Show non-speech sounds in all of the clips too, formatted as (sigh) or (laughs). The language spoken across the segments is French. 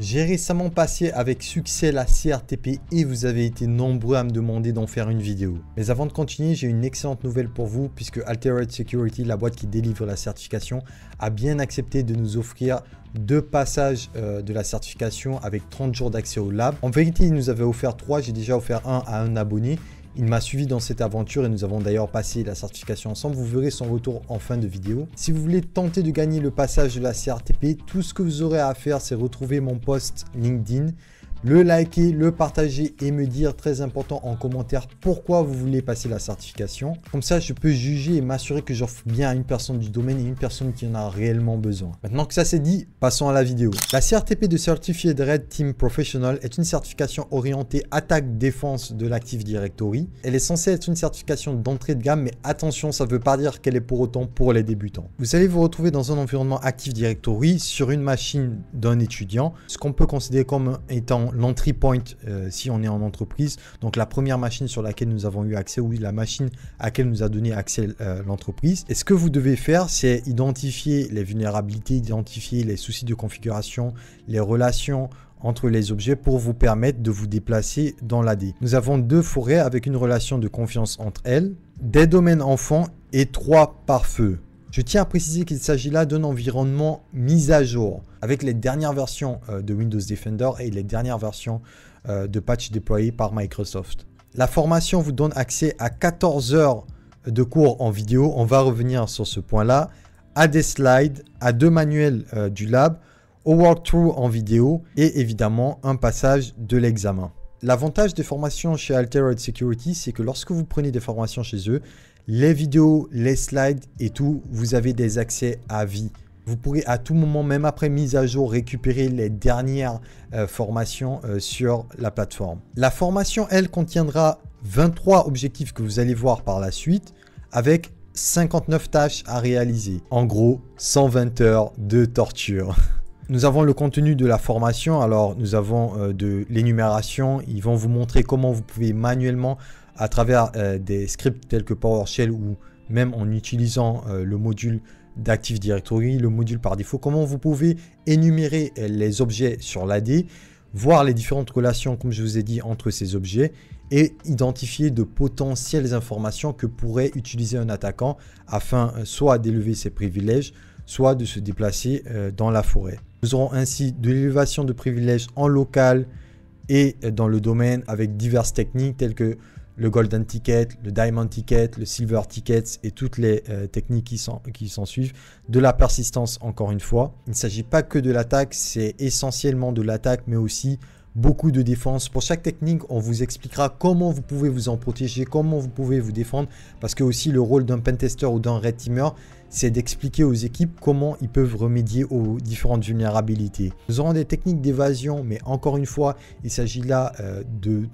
J'ai récemment passé avec succès la CRTP et vous avez été nombreux à me demander d'en faire une vidéo. Mais avant de continuer, j'ai une excellente nouvelle pour vous puisque Altered Security, la boîte qui délivre la certification, a bien accepté de nous offrir deux passages euh, de la certification avec 30 jours d'accès au lab. En vérité, ils nous avaient offert trois, j'ai déjà offert un à un abonné il m'a suivi dans cette aventure et nous avons d'ailleurs passé la certification ensemble. Vous verrez son retour en fin de vidéo. Si vous voulez tenter de gagner le passage de la CRTP, tout ce que vous aurez à faire, c'est retrouver mon post LinkedIn le liker, le partager et me dire très important en commentaire pourquoi vous voulez passer la certification. Comme ça, je peux juger et m'assurer que j'offre bien à une personne du domaine et une personne qui en a réellement besoin. Maintenant que ça c'est dit, passons à la vidéo. La CRTP de Certified Red Team Professional est une certification orientée attaque-défense de l'Active Directory. Elle est censée être une certification d'entrée de gamme, mais attention, ça ne veut pas dire qu'elle est pour autant pour les débutants. Vous allez vous retrouver dans un environnement Active Directory sur une machine d'un étudiant, ce qu'on peut considérer comme étant l'entry point euh, si on est en entreprise. Donc la première machine sur laquelle nous avons eu accès ou la machine à laquelle nous a donné accès euh, l'entreprise. Et ce que vous devez faire, c'est identifier les vulnérabilités, identifier les soucis de configuration, les relations entre les objets pour vous permettre de vous déplacer dans l'AD. Nous avons deux forêts avec une relation de confiance entre elles, des domaines enfants et trois pare-feu. Je tiens à préciser qu'il s'agit là d'un environnement mis à jour avec les dernières versions euh, de Windows Defender et les dernières versions euh, de patch déployées par Microsoft. La formation vous donne accès à 14 heures de cours en vidéo, on va revenir sur ce point-là, à des slides, à deux manuels euh, du lab, au walkthrough en vidéo et évidemment un passage de l'examen. L'avantage des formations chez Altered Security, c'est que lorsque vous prenez des formations chez eux, les vidéos, les slides et tout, vous avez des accès à vie. Vous pourrez à tout moment, même après mise à jour, récupérer les dernières euh, formations euh, sur la plateforme. La formation, elle, contiendra 23 objectifs que vous allez voir par la suite avec 59 tâches à réaliser. En gros, 120 heures de torture. (laughs) Nous avons le contenu de la formation, alors nous avons euh, de l'énumération, ils vont vous montrer comment vous pouvez manuellement à travers euh, des scripts tels que PowerShell ou même en utilisant euh, le module d'Active Directory, le module par défaut, comment vous pouvez énumérer les objets sur l'AD, voir les différentes relations comme je vous ai dit entre ces objets et identifier de potentielles informations que pourrait utiliser un attaquant afin soit d'élever ses privilèges, soit de se déplacer dans la forêt. Nous aurons ainsi de l'élévation de privilèges en local et dans le domaine avec diverses techniques telles que le golden ticket, le diamond ticket, le silver ticket et toutes les euh, techniques qui s'en suivent. De la persistance encore une fois. Il ne s'agit pas que de l'attaque, c'est essentiellement de l'attaque mais aussi beaucoup de défense. Pour chaque technique, on vous expliquera comment vous pouvez vous en protéger, comment vous pouvez vous défendre, parce que aussi le rôle d'un pentester ou d'un red teamer, c'est d'expliquer aux équipes comment ils peuvent remédier aux différentes vulnérabilités. Nous aurons des techniques d'évasion, mais encore une fois, il s'agit là euh, de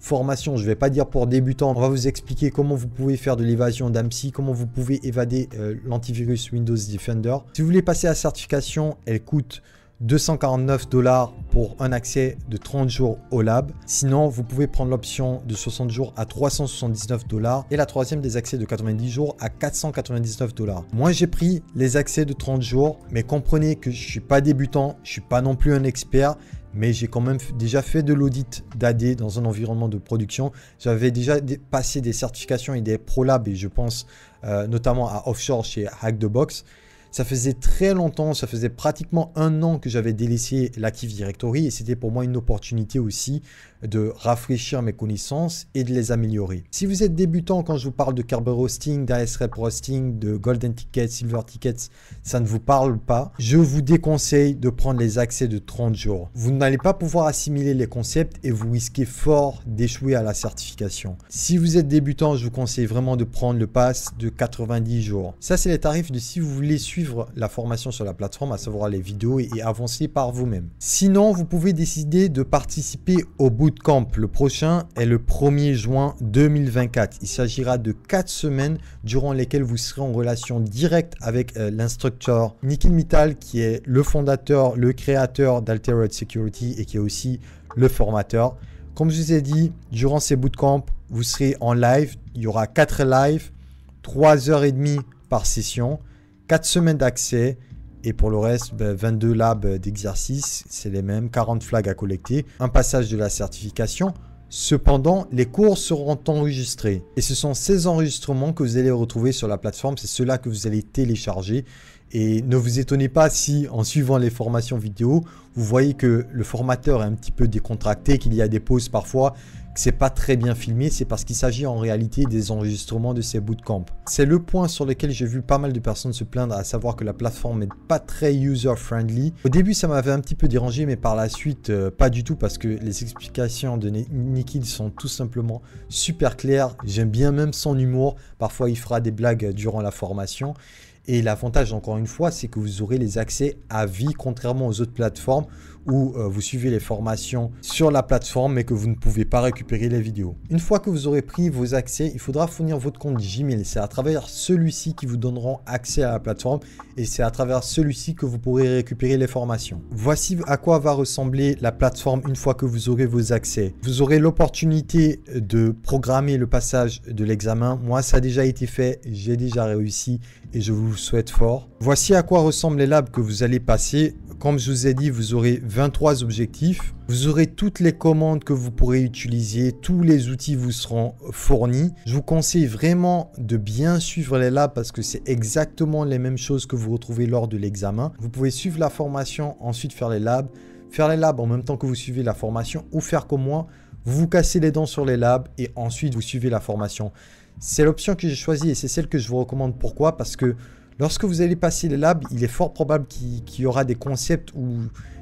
formation, je ne vais pas dire pour débutants, on va vous expliquer comment vous pouvez faire de l'évasion d'AMSI, comment vous pouvez évader euh, l'antivirus Windows Defender. Si vous voulez passer à la certification, elle coûte 249 dollars pour un accès de 30 jours au lab. Sinon, vous pouvez prendre l'option de 60 jours à 379 dollars et la troisième des accès de 90 jours à 499 dollars. Moi, j'ai pris les accès de 30 jours, mais comprenez que je suis pas débutant, je suis pas non plus un expert mais j'ai quand même déjà fait de l'audit d'AD dans un environnement de production. J'avais déjà passé des certifications et des Pro Labs. et je pense euh, notamment à Offshore chez Hack the Box. Ça faisait très longtemps, ça faisait pratiquement un an que j'avais délaissé l'Active Directory et c'était pour moi une opportunité aussi de rafraîchir mes connaissances et de les améliorer. Si vous êtes débutant quand je vous parle de Kerber Hosting, d'ASRep Hosting, de Golden Tickets, Silver Tickets, ça ne vous parle pas, je vous déconseille de prendre les accès de 30 jours. Vous n'allez pas pouvoir assimiler les concepts et vous risquez fort d'échouer à la certification. Si vous êtes débutant, je vous conseille vraiment de prendre le pass de 90 jours. Ça, c'est les tarifs de si vous voulez suivre la formation sur la plateforme, à savoir les vidéos, et avancer par vous-même. Sinon, vous pouvez décider de participer au bootcamp. Le prochain est le 1er juin 2024. Il s'agira de quatre semaines durant lesquelles vous serez en relation directe avec euh, l'instructeur Nikhil Mittal, qui est le fondateur, le créateur d'Alteroid Security et qui est aussi le formateur. Comme je vous ai dit, durant ces bootcamps, vous serez en live. Il y aura 4 lives, 3 heures et demie par session. 4 semaines d'accès. Et pour le reste, 22 ben, labs d'exercice, c'est les mêmes, 40 flags à collecter, un passage de la certification. Cependant, les cours seront enregistrés. Et ce sont ces enregistrements que vous allez retrouver sur la plateforme, c'est ceux-là que vous allez télécharger. Et ne vous étonnez pas si, en suivant les formations vidéo, vous voyez que le formateur est un petit peu décontracté, qu'il y a des pauses parfois, c'est pas très bien filmé, c'est parce qu'il s'agit en réalité des enregistrements de ces bootcamps. C'est le point sur lequel j'ai vu pas mal de personnes se plaindre, à savoir que la plateforme n'est pas très user-friendly. Au début, ça m'avait un petit peu dérangé, mais par la suite, euh, pas du tout, parce que les explications de Nikid sont tout simplement super claires. J'aime bien même son humour. Parfois, il fera des blagues durant la formation. Et l'avantage, encore une fois, c'est que vous aurez les accès à vie, contrairement aux autres plateformes où euh, vous suivez les formations sur la plateforme mais que vous ne pouvez pas récupérer les vidéos. Une fois que vous aurez pris vos accès, il faudra fournir votre compte Gmail. C'est à travers celui-ci qui vous donneront accès à la plateforme et c'est à travers celui-ci que vous pourrez récupérer les formations. Voici à quoi va ressembler la plateforme une fois que vous aurez vos accès. Vous aurez l'opportunité de programmer le passage de l'examen. Moi, ça a déjà été fait, j'ai déjà réussi et je vous souhaite fort. Voici à quoi ressemblent les labs que vous allez passer. Comme je vous ai dit, vous aurez 23 objectifs. Vous aurez toutes les commandes que vous pourrez utiliser. Tous les outils vous seront fournis. Je vous conseille vraiment de bien suivre les labs parce que c'est exactement les mêmes choses que vous retrouvez lors de l'examen. Vous pouvez suivre la formation, ensuite faire les labs. Faire les labs en même temps que vous suivez la formation ou faire comme moi, vous vous cassez les dents sur les labs et ensuite vous suivez la formation. C'est l'option que j'ai choisie et c'est celle que je vous recommande. Pourquoi Parce que Lorsque vous allez passer les labs, il est fort probable qu'il y aura des concepts ou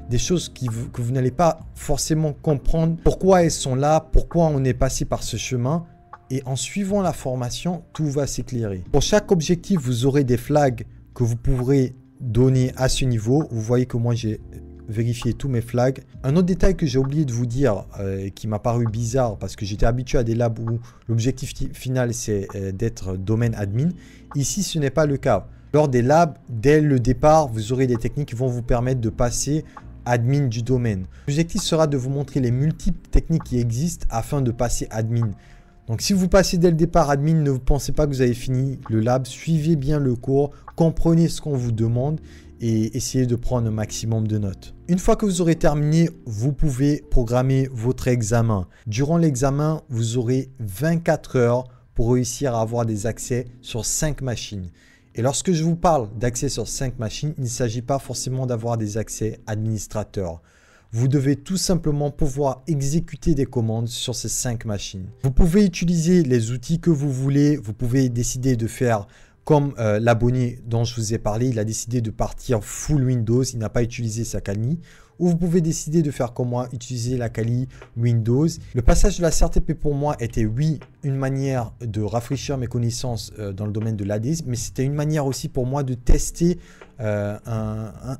des choses que vous n'allez pas forcément comprendre pourquoi elles sont là, pourquoi on est passé par ce chemin. Et en suivant la formation, tout va s'éclairer. Pour chaque objectif, vous aurez des flags que vous pourrez donner à ce niveau. Vous voyez que moi, j'ai vérifié tous mes flags. Un autre détail que j'ai oublié de vous dire, et euh, qui m'a paru bizarre, parce que j'étais habitué à des labs où l'objectif final, c'est euh, d'être domaine admin. Ici, ce n'est pas le cas. Lors des labs, dès le départ, vous aurez des techniques qui vont vous permettre de passer admin du domaine. L'objectif sera de vous montrer les multiples techniques qui existent afin de passer admin. Donc si vous passez dès le départ admin, ne pensez pas que vous avez fini le lab, suivez bien le cours, comprenez ce qu'on vous demande et essayez de prendre un maximum de notes. Une fois que vous aurez terminé, vous pouvez programmer votre examen. Durant l'examen, vous aurez 24 heures pour réussir à avoir des accès sur 5 machines. Et lorsque je vous parle d'accès sur 5 machines, il ne s'agit pas forcément d'avoir des accès administrateurs. Vous devez tout simplement pouvoir exécuter des commandes sur ces 5 machines. Vous pouvez utiliser les outils que vous voulez, vous pouvez décider de faire comme euh, l'abonné dont je vous ai parlé, il a décidé de partir full Windows, il n'a pas utilisé sa Sakani ou vous pouvez décider de faire comme moi, utiliser la Kali Windows. Le passage de la CRTP pour moi était oui une manière de rafraîchir mes connaissances euh, dans le domaine de l'ADIS, mais c'était une manière aussi pour moi de tester euh,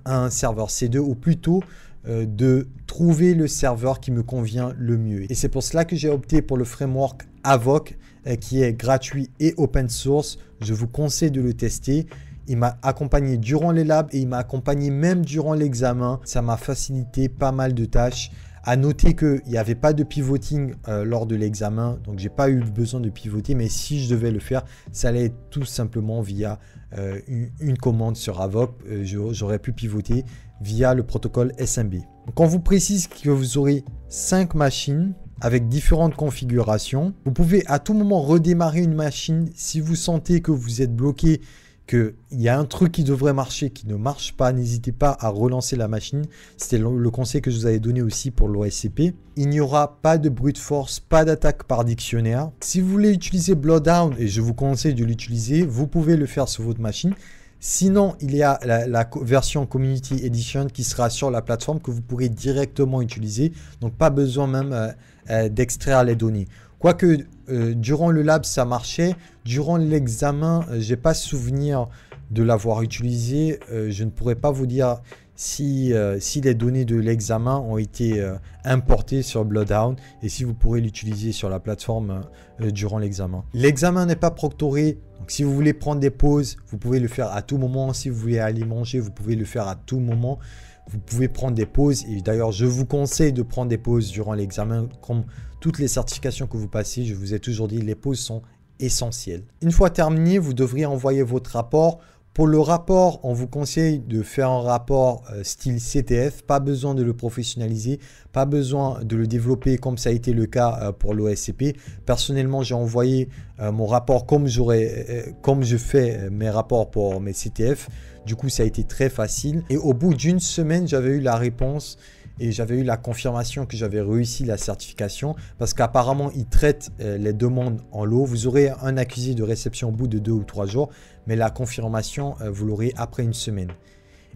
un, serveur C2 ou plutôt euh, de trouver le serveur qui me convient le mieux. Et c'est pour cela que j'ai opté pour le framework AVOC qui est gratuit et open source. Je vous conseille de le tester. Il m'a accompagné durant les labs et il m'a accompagné même durant l'examen. Ça m'a facilité pas mal de tâches. À noter qu'il n'y avait pas de pivoting euh, lors de l'examen, donc j'ai pas eu besoin de pivoter, mais si je devais le faire, ça allait être tout simplement via euh, une commande sur Avop. Euh, j'aurais pu pivoter via le protocole SMB. Quand on vous précise que vous aurez 5 machines avec différentes configurations. Vous pouvez à tout moment redémarrer une machine si vous sentez que vous êtes bloqué qu'il y a un truc qui devrait marcher, qui ne marche pas, n'hésitez pas à relancer la machine. C'était le, conseil que je vous avais donné aussi pour l'OSCP. Il n'y aura pas de brute force, pas d'attaque par dictionnaire. Si vous voulez utiliser Bloodhound, et je vous conseille de l'utiliser, vous pouvez le faire sur votre machine. Sinon, il y a la, version Community Edition qui sera sur la plateforme que vous pourrez directement utiliser. Donc, pas besoin même euh, euh, d'extraire les données. Quoique euh, durant le lab ça marchait, durant l'examen je euh, j'ai pas souvenir de l'avoir utilisé. Euh, je ne pourrais pas vous dire si, si les données de l'examen ont été importées sur Bloodhound et si vous pourrez l'utiliser sur la plateforme durant l'examen. L'examen n'est pas proctoré, donc si vous voulez prendre des pauses, vous pouvez le faire à tout moment. Si vous voulez aller manger, vous pouvez le faire à tout moment. Vous pouvez prendre des pauses et d'ailleurs je vous conseille de prendre des pauses durant l'examen comme toutes les certifications que vous passez. Je vous ai toujours dit les pauses sont essentielles. Une fois terminé, vous devriez envoyer votre rapport. Pour le rapport, on vous conseille de faire un rapport euh, style CTF, pas besoin de le professionnaliser, pas besoin de le développer comme ça a été le cas euh, pour l'OSCP. Personnellement, j'ai envoyé euh, mon rapport comme, comme je fais mes rapports pour mes CTF. Du coup, ça a été très facile. Et au bout d'une semaine, j'avais eu la réponse et j'avais eu la confirmation que j'avais réussi la certification parce qu'apparemment ils traitent euh, les demandes en lot. Vous aurez un accusé de réception au bout de deux ou trois jours, mais la confirmation euh, vous l'aurez après une semaine.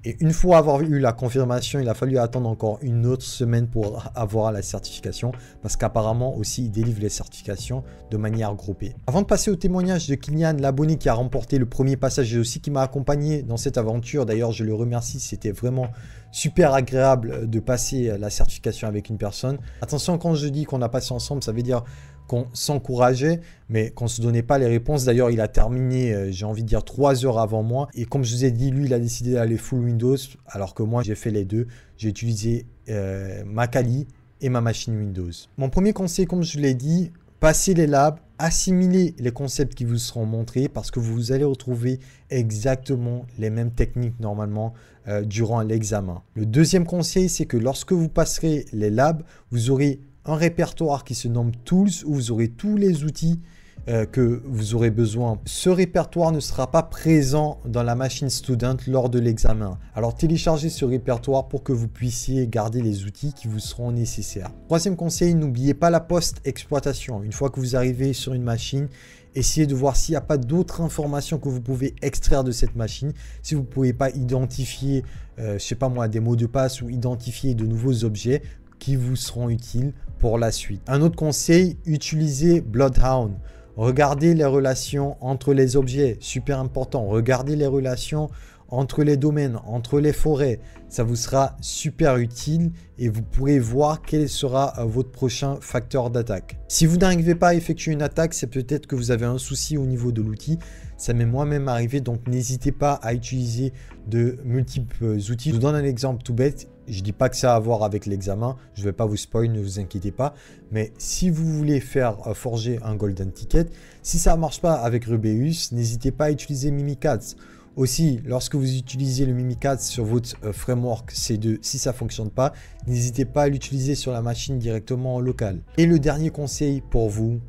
Et une fois avoir eu la confirmation, il a fallu attendre encore une autre semaine pour avoir la certification, parce qu'apparemment aussi, il délivre les certifications de manière groupée. Avant de passer au témoignage de Kylian, l'abonné qui a remporté le premier passage et aussi qui m'a accompagné dans cette aventure, d'ailleurs je le remercie, c'était vraiment super agréable de passer la certification avec une personne. Attention, quand je dis qu'on a passé ensemble, ça veut dire qu'on s'encourageait, mais qu'on ne se donnait pas les réponses. D'ailleurs, il a terminé, euh, j'ai envie de dire, trois heures avant moi. Et comme je vous ai dit, lui, il a décidé d'aller full Windows, alors que moi, j'ai fait les deux. J'ai utilisé euh, ma Kali et ma machine Windows. Mon premier conseil, comme je l'ai dit, passez les labs, assimilez les concepts qui vous seront montrés parce que vous allez retrouver exactement les mêmes techniques normalement euh, durant l'examen. Le deuxième conseil, c'est que lorsque vous passerez les labs, vous aurez un répertoire qui se nomme Tools où vous aurez tous les outils euh, que vous aurez besoin. Ce répertoire ne sera pas présent dans la machine student lors de l'examen. Alors téléchargez ce répertoire pour que vous puissiez garder les outils qui vous seront nécessaires. Troisième conseil, n'oubliez pas la post-exploitation. Une fois que vous arrivez sur une machine, essayez de voir s'il n'y a pas d'autres informations que vous pouvez extraire de cette machine. Si vous ne pouvez pas identifier, euh, je je sais pas moi, des mots de passe ou identifier de nouveaux objets qui vous seront utiles pour la suite. Un autre conseil, utilisez Bloodhound. Regardez les relations entre les objets, super important. Regardez les relations entre les domaines, entre les forêts. Ça vous sera super utile et vous pourrez voir quel sera euh, votre prochain facteur d'attaque. Si vous n'arrivez pas à effectuer une attaque, c'est peut-être que vous avez un souci au niveau de l'outil. Ça m'est moi-même arrivé, donc n'hésitez pas à utiliser de multiples outils. Je vous donne un exemple tout bête je dis pas que ça a à voir avec l'examen, je vais pas vous spoil, ne vous inquiétez pas. Mais si vous voulez faire euh, forger un golden ticket, si ça marche pas avec Rubius, n'hésitez pas à utiliser Mimikatz. Aussi, lorsque vous utilisez le Mimikatz sur votre euh, framework C2, si ça fonctionne pas, n'hésitez pas à l'utiliser sur la machine directement en local. Et le dernier conseil pour vous,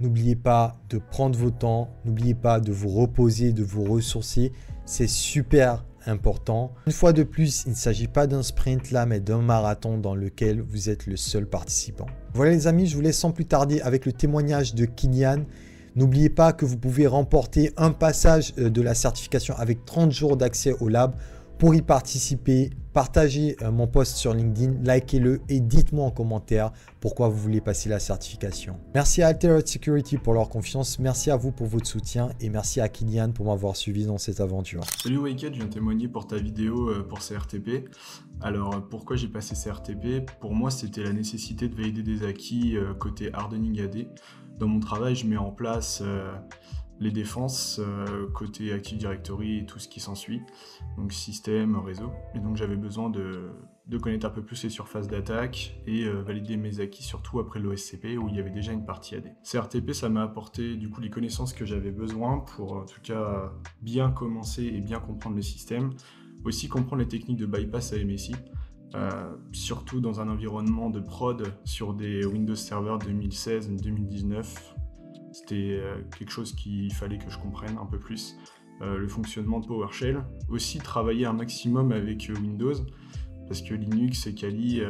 n'oubliez pas de prendre vos temps, n'oubliez pas de vous reposer, de vous ressourcer. C'est super important. Une fois de plus, il ne s'agit pas d'un sprint là, mais d'un marathon dans lequel vous êtes le seul participant. Voilà les amis, je vous laisse sans plus tarder avec le témoignage de Kinyan. N'oubliez pas que vous pouvez remporter un passage euh, de la certification avec 30 jours d'accès au lab pour y participer, partagez euh, mon post sur LinkedIn, likez-le et dites-moi en commentaire pourquoi vous voulez passer la certification. Merci à Altered Security pour leur confiance, merci à vous pour votre soutien et merci à Kylian pour m'avoir suivi dans cette aventure. Salut Wake, je viens témoigner pour ta vidéo euh, pour CRTP. Alors euh, pourquoi j'ai passé CRTP Pour moi c'était la nécessité de valider des acquis côté hardening AD. Dans mon travail je mets en place les défenses euh, côté Active Directory et tout ce qui s'ensuit, donc système, réseau. Et donc j'avais besoin de, connaître un peu plus les surfaces d'attaque et euh, valider mes acquis, surtout après l'OSCP où il y avait déjà une partie AD. CRTP, ça m'a apporté du coup les connaissances que j'avais besoin pour en tout cas bien commencer et bien comprendre le système, aussi comprendre les techniques de bypass à MSI. Euh, surtout dans un environnement de prod sur des Windows Server 2016-2019 c'était euh, quelque chose qu'il fallait que je comprenne un peu plus. Euh, le fonctionnement de PowerShell. Aussi travailler un maximum avec euh, Windows, parce que Linux et Kali,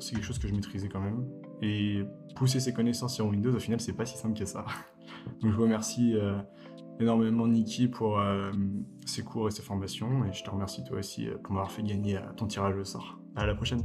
c'est quelque chose que je maîtrisais quand même. Et pousser ses connaissances sur Windows, au final, c'est pas si simple que ça. (laughs) Donc je vous remercie énormément Niki pour ses cours et ses formations et je te remercie toi aussi pour m'avoir fait gagner ton tirage au sort. À la prochaine.